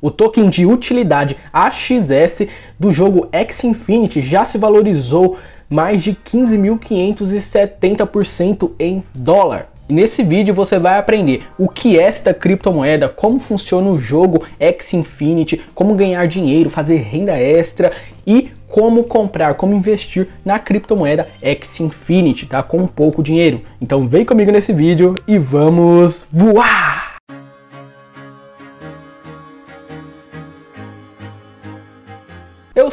O token de utilidade AXS do jogo X Infinity já se valorizou mais de 15.570% em dólar. nesse vídeo você vai aprender o que é esta criptomoeda, como funciona o jogo X Infinity, como ganhar dinheiro, fazer renda extra e como comprar, como investir na criptomoeda X Infinity, tá? Com pouco dinheiro. Então vem comigo nesse vídeo e vamos voar!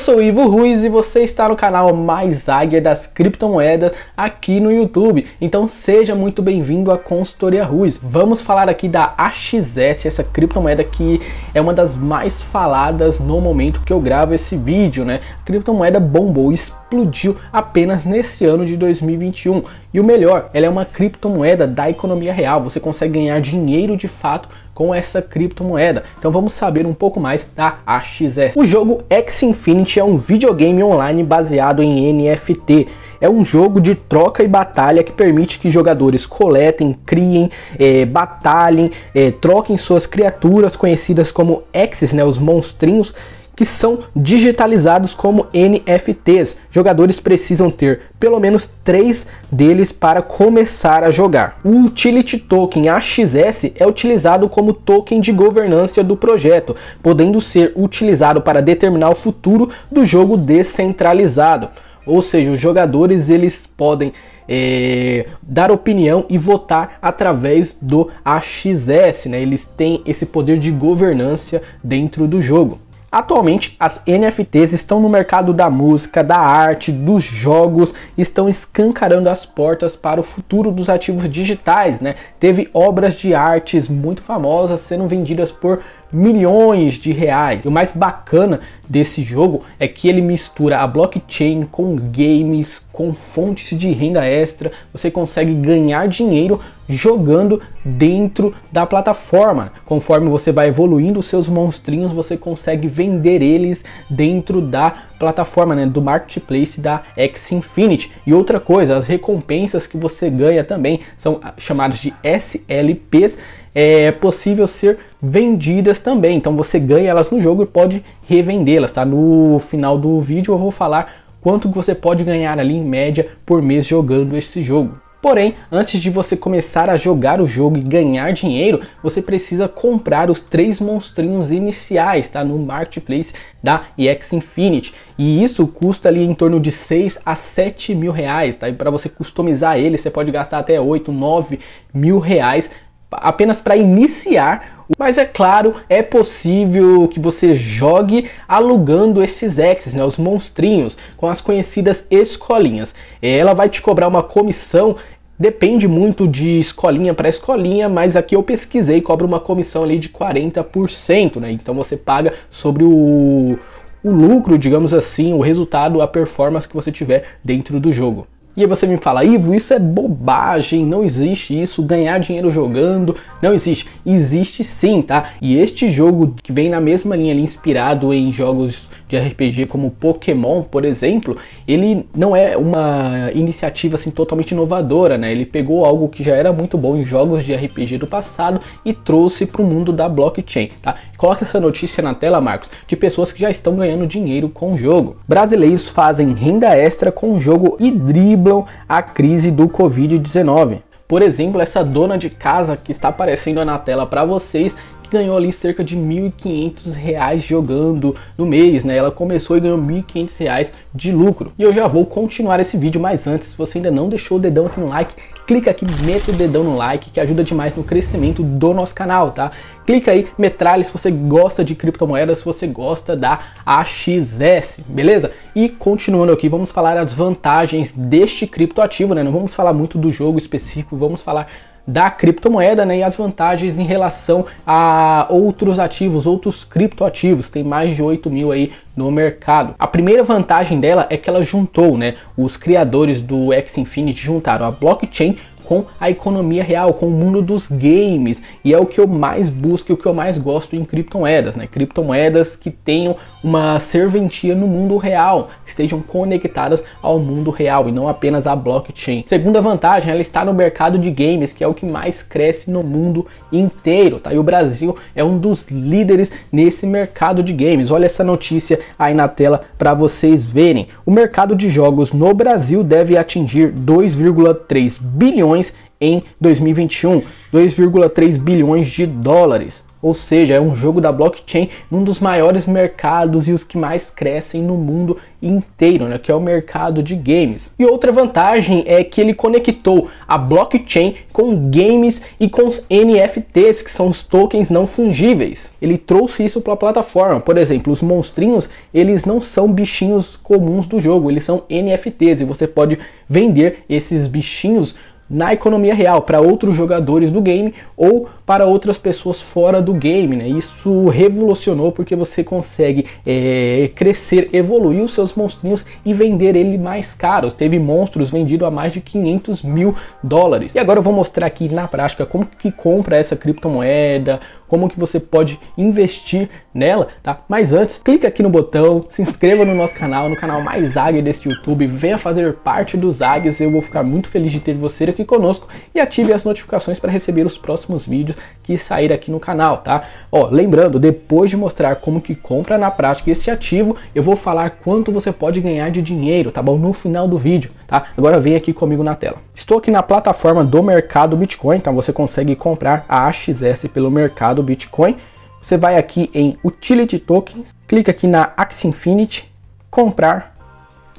sou Ivo Ruiz e você está no canal Mais Águia das Criptomoedas aqui no YouTube. Então seja muito bem-vindo à Consultoria Ruiz. Vamos falar aqui da AXS, essa criptomoeda que é uma das mais faladas no momento que eu gravo esse vídeo, né? A criptomoeda bombou, explodiu apenas nesse ano de 2021. E o melhor, ela é uma criptomoeda da economia real. Você consegue ganhar dinheiro de fato com essa criptomoeda. Então vamos saber um pouco mais da AXS. O jogo X Infinity é um videogame online baseado em NFT. É um jogo de troca e batalha que permite que jogadores coletem, criem, é, batalhem, é, troquem suas criaturas conhecidas como X's, né, os monstrinhos, que são digitalizados como NFTs. Jogadores precisam ter pelo menos três deles para começar a jogar. O Utility Token AXS é utilizado como token de governança do projeto, podendo ser utilizado para determinar o futuro do jogo descentralizado. Ou seja, os jogadores eles podem é, dar opinião e votar através do AXS, né? Eles têm esse poder de governança dentro do jogo. Atualmente, as NFTs estão no mercado da música, da arte, dos jogos, estão escancarando as portas para o futuro dos ativos digitais, né? Teve obras de artes muito famosas sendo vendidas por milhões de reais. O mais bacana desse jogo é que ele mistura a blockchain com games, com fontes de renda extra, você consegue ganhar dinheiro jogando dentro da plataforma. Conforme você vai evoluindo os seus monstrinhos, você consegue vender eles dentro da plataforma, né, do marketplace da X Infinity. E outra coisa, as recompensas que você ganha também são chamadas de SLPs é possível ser vendidas também. Então você ganha elas no jogo e pode revendê-las, tá? No final do vídeo eu vou falar quanto que você pode ganhar ali em média por mês jogando esse jogo. Porém, antes de você começar a jogar o jogo e ganhar dinheiro, você precisa comprar os três monstrinhos iniciais, tá? No marketplace da EX Infinity. E isso custa ali em torno de 6 a 7 mil reais, tá? E para você customizar ele, você pode gastar até 8, 9 mil reais apenas para iniciar mas é claro, é possível que você jogue alugando esses exes, né, os monstrinhos, com as conhecidas escolinhas. Ela vai te cobrar uma comissão Depende muito de escolinha para escolinha, mas aqui eu pesquisei, cobra uma comissão ali de 40%, né? Então você paga sobre o, o lucro, digamos assim, o resultado, a performance que você tiver dentro do jogo. E aí você me fala, Ivo, isso é bobagem, não existe isso, ganhar dinheiro jogando, não existe. Existe sim, tá? E este jogo que vem na mesma linha ali, inspirado em jogos de RPG como Pokémon, por exemplo, ele não é uma iniciativa assim totalmente inovadora, né? Ele pegou algo que já era muito bom em jogos de RPG do passado e trouxe para o mundo da blockchain, tá? Coloca essa notícia na tela, Marcos, de pessoas que já estão ganhando dinheiro com o jogo. Brasileiros fazem renda extra com o jogo e drible driblam a crise do Covid-19. Por exemplo, essa dona de casa que está aparecendo na tela para vocês ganhou ali cerca de R$ 1.500 jogando no mês, né? Ela começou e ganhou R$ 1.500 de lucro. E eu já vou continuar esse vídeo, mas antes, se você ainda não deixou o dedão aqui no like, clica aqui, meta o dedão no like, que ajuda demais no crescimento do nosso canal, tá? Clica aí, metralha se você gosta de criptomoedas, se você gosta da AXS, beleza? E continuando aqui, vamos falar as vantagens deste criptoativo, né? Não vamos falar muito do jogo específico, vamos falar da criptomoeda né, e as vantagens em relação a outros ativos, outros criptoativos. Tem mais de 8 mil aí no mercado. A primeira vantagem dela é que ela juntou, né? Os criadores do X Infinity juntaram a blockchain com a economia real, com o mundo dos games. E é o que eu mais busco e o que eu mais gosto em criptomoedas, né? Criptomoedas que tenham uma serventia no mundo real, que estejam conectadas ao mundo real e não apenas à blockchain. Segunda vantagem, ela está no mercado de games, que é o que mais cresce no mundo inteiro, tá? E o Brasil é um dos líderes nesse mercado de games. Olha essa notícia aí na tela para vocês verem. O mercado de jogos no Brasil deve atingir 2,3 bilhões em 2021, 2,3 bilhões de dólares. Ou seja, é um jogo da blockchain num dos maiores mercados e os que mais crescem no mundo inteiro, né, que é o mercado de games. E outra vantagem é que ele conectou a blockchain com games e com os NFTs, que são os tokens não fungíveis. Ele trouxe isso para a plataforma. Por exemplo, os monstrinhos, eles não são bichinhos comuns do jogo, eles são NFTs e você pode vender esses bichinhos na economia real, para outros jogadores do game ou para outras pessoas fora do game. Né? Isso revolucionou porque você consegue é, crescer, evoluir os seus monstrinhos e vender ele mais caro. Teve monstros vendidos a mais de 500 mil dólares. E agora eu vou mostrar aqui na prática como que compra essa criptomoeda, como que você pode investir nela, tá? Mas antes, clica aqui no botão, se inscreva no nosso canal, no canal mais águia deste YouTube, venha fazer parte dos águias, eu vou ficar muito feliz de ter você aqui conosco e ative as notificações para receber os próximos vídeos que sair aqui no canal, tá? Ó, lembrando, depois de mostrar como que compra na prática esse ativo, eu vou falar quanto você pode ganhar de dinheiro, tá bom? No final do vídeo, tá? Agora vem aqui comigo na tela. Estou aqui na plataforma do mercado Bitcoin, então você consegue comprar a AXS pelo mercado do Bitcoin. Você vai aqui em Utility Tokens, clica aqui na Axie Infinity, comprar.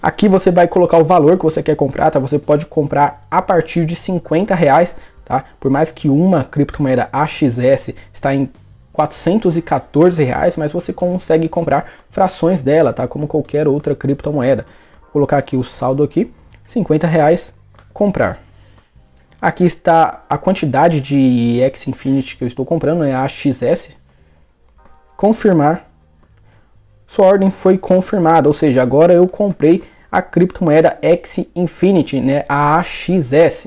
Aqui você vai colocar o valor que você quer comprar, tá? Você pode comprar a partir de 50 reais, tá? Por mais que uma criptomoeda AXS está em 414 reais, mas você consegue comprar frações dela, tá? Como qualquer outra criptomoeda. Vou colocar aqui o saldo aqui, 50 reais, comprar. Aqui está a quantidade de X Infinity que eu estou comprando, é a XS. Confirmar. Sua ordem foi confirmada, ou seja, agora eu comprei a criptomoeda X Infinity, né, a AXS.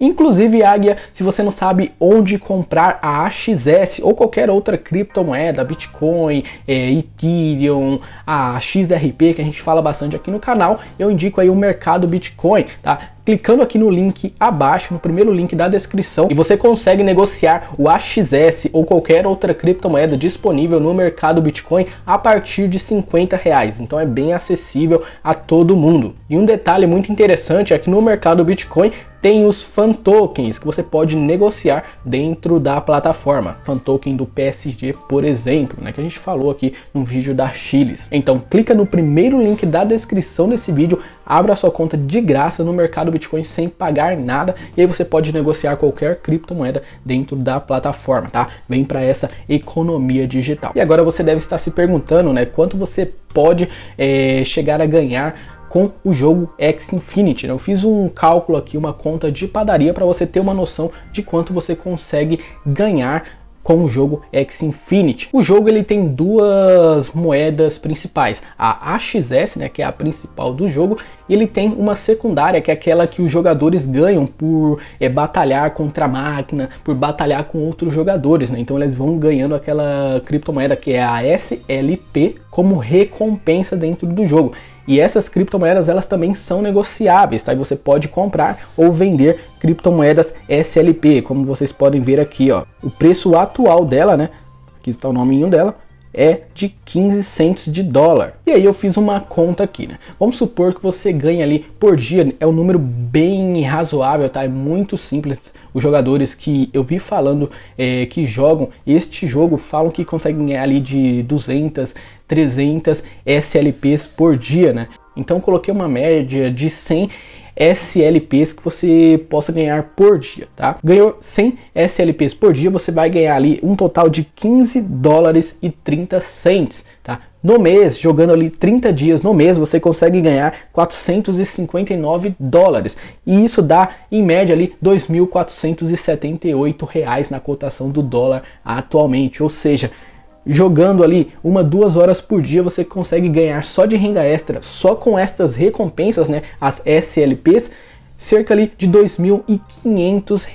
Inclusive, Águia, se você não sabe onde comprar a AXS ou qualquer outra criptomoeda, Bitcoin, é, Ethereum, a XRP, que a gente fala bastante aqui no canal, eu indico aí o mercado Bitcoin, tá? clicando aqui no link abaixo, no primeiro link da descrição, e você consegue negociar o AXS ou qualquer outra criptomoeda disponível no mercado Bitcoin a partir de 50 reais. Então é bem acessível a todo mundo. E um detalhe muito interessante é que no mercado Bitcoin tem os fan tokens que você pode negociar dentro da plataforma. Fan token do PSG, por exemplo, né, que a gente falou aqui no vídeo da Chiles. Então clica no primeiro link da descrição desse vídeo, abra sua conta de graça no mercado Bitcoin sem pagar nada e aí você pode negociar qualquer criptomoeda dentro da plataforma, tá? Vem para essa economia digital. E agora você deve estar se perguntando, né, quanto você pode é, chegar a ganhar com o jogo X Infinity. Né? Eu fiz um cálculo aqui, uma conta de padaria para você ter uma noção de quanto você consegue ganhar com o jogo X Infinity. O jogo ele tem duas moedas principais, a AXS, né, que é a principal do jogo, e ele tem uma secundária, que é aquela que os jogadores ganham por é, batalhar contra a máquina, por batalhar com outros jogadores, né? Então eles vão ganhando aquela criptomoeda que é a SLP como recompensa dentro do jogo. E essas criptomoedas elas também são negociáveis, tá? E você pode comprar ou vender criptomoedas SLP, como vocês podem ver aqui, ó. O preço atual dela, né? Aqui está o nominho dela é de 15 cents de dólar. E aí eu fiz uma conta aqui, né? Vamos supor que você ganha ali por dia, é um número bem razoável, tá? É muito simples. Os jogadores que eu vi falando é, que jogam este jogo falam que conseguem ganhar ali de 200, 300 SLPs por dia, né? Então coloquei uma média de 100 SLPs que você possa ganhar por dia, tá? Ganhou 100 SLPs por dia, você vai ganhar ali um total de 15 dólares e 30 cents, tá? No mês, jogando ali 30 dias no mês, você consegue ganhar 459 dólares. E isso dá, em média, ali 2.478 reais na cotação do dólar atualmente. Ou seja, jogando ali uma, duas horas por dia, você consegue ganhar só de renda extra, só com estas recompensas, né, as SLPs, cerca ali de R$ 2.500,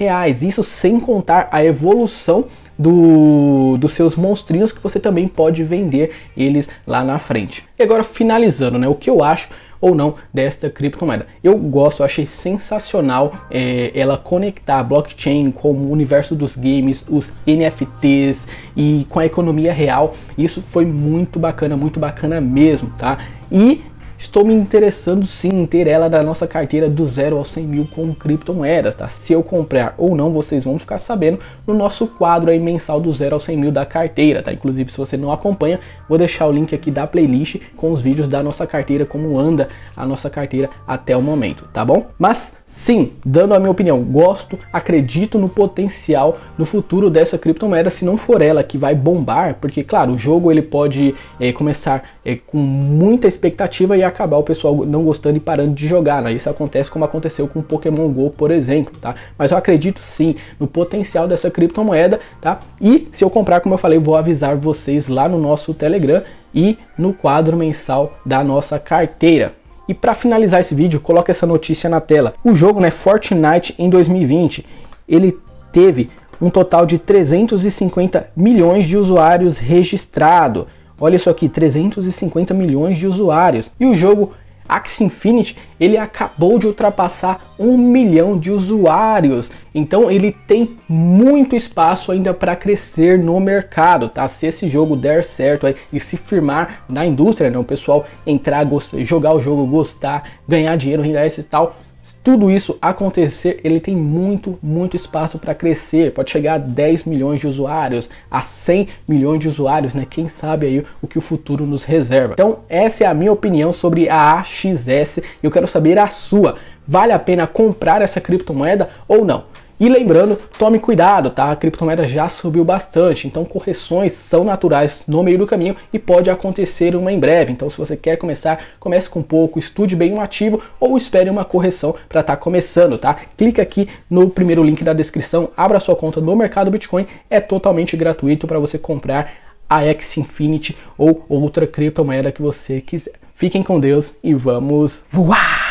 isso sem contar a evolução do, dos seus monstrinhos que você também pode vender eles lá na frente. E agora finalizando, né, o que eu acho ou não desta criptomoeda. Eu gosto, eu achei sensacional é, ela conectar a blockchain com o universo dos games, os NFTs e com a economia real. Isso foi muito bacana, muito bacana mesmo, tá? E Estou me interessando sim em ter ela da nossa carteira do zero aos 100 mil com criptomoedas, tá? Se eu comprar ou não, vocês vão ficar sabendo no nosso quadro aí mensal do zero aos 100 mil da carteira, tá? Inclusive, se você não acompanha, vou deixar o link aqui da playlist com os vídeos da nossa carteira, como anda a nossa carteira até o momento, tá bom? Mas Sim, dando a minha opinião, gosto, acredito no potencial do futuro dessa criptomoeda, se não for ela que vai bombar, porque claro, o jogo ele pode é, começar é, com muita expectativa e acabar o pessoal não gostando e parando de jogar, né? Isso acontece como aconteceu com o Pokémon GO, por exemplo, tá? Mas eu acredito sim no potencial dessa criptomoeda, tá? E se eu comprar, como eu falei, vou avisar vocês lá no nosso Telegram e no quadro mensal da nossa carteira, e para finalizar esse vídeo, coloque essa notícia na tela. O jogo, né, Fortnite em 2020, ele teve um total de 350 milhões de usuários registrados. Olha isso aqui, 350 milhões de usuários. E o jogo Axie Infinity ele acabou de ultrapassar um milhão de usuários, então ele tem muito espaço ainda para crescer no mercado, tá? Se esse jogo der certo aí, e se firmar na indústria, né? o pessoal entrar, gostar, jogar o jogo, gostar, ganhar dinheiro, renda esse tal, tudo isso acontecer, ele tem muito, muito espaço para crescer. Pode chegar a 10 milhões de usuários, a 100 milhões de usuários, né? Quem sabe aí o que o futuro nos reserva. Então, essa é a minha opinião sobre a AXS. Eu quero saber a sua. Vale a pena comprar essa criptomoeda ou não? E lembrando, tome cuidado, tá? A criptomoeda já subiu bastante, então correções são naturais no meio do caminho e pode acontecer uma em breve. Então, se você quer começar, comece com pouco, estude bem um ativo ou espere uma correção para estar tá começando, tá? Clica aqui no primeiro link da descrição, abra sua conta no mercado Bitcoin, é totalmente gratuito para você comprar a X Infinity ou outra criptomoeda que você quiser. Fiquem com Deus e vamos voar!